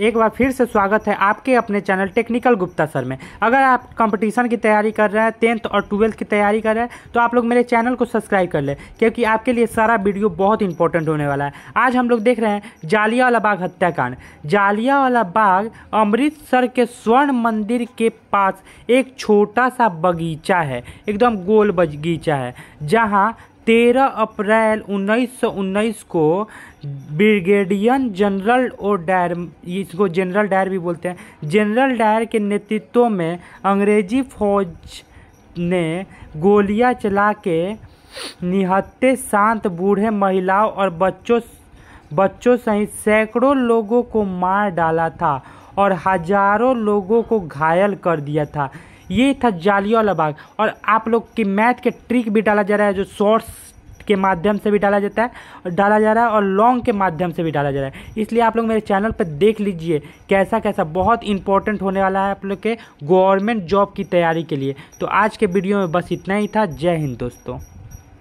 एक बार फिर से स्वागत है आपके अपने चैनल टेक्निकल गुप्ता सर में अगर आप कंपटीशन की तैयारी कर रहे हैं टेंथ और ट्वेल्थ की तैयारी कर रहे हैं तो आप लोग मेरे चैनल को सब्सक्राइब कर लें क्योंकि आपके लिए सारा वीडियो बहुत इंपॉर्टेंट होने वाला है आज हम लोग देख रहे हैं जालिया वाला बाग हत्याकांड जालिया वाला बाग अमृतसर के स्वर्ण मंदिर के पास एक छोटा सा बगीचा है एकदम गोल बगीचा है जहाँ तेरह अप्रैल उन्नीस सौ उन्नीस को ब्रिगेडियन जनरल और डायर इसको जनरल डायर भी बोलते हैं जनरल डायर के नेतृत्व में अंग्रेजी फौज ने गोलियां चला के निहत्ते शांत बूढ़े महिलाओं और बच्चों बच्चों सहित सैकड़ों लोगों को मार डाला था और हजारों लोगों को घायल कर दिया था ये था वाला बाग और आप लोग की मैथ के ट्रिक भी डाला जा रहा है जो शॉर्ट्स के माध्यम से भी डाला जाता है और डाला जा रहा है और लॉन्ग के माध्यम से भी डाला जा रहा है इसलिए आप लोग मेरे चैनल पर देख लीजिए कैसा कैसा बहुत इंपॉर्टेंट होने वाला है आप लोग के गवर्नमेंट जॉब की तैयारी के लिए तो आज के वीडियो में बस इतना ही था जय हिंद दोस्तों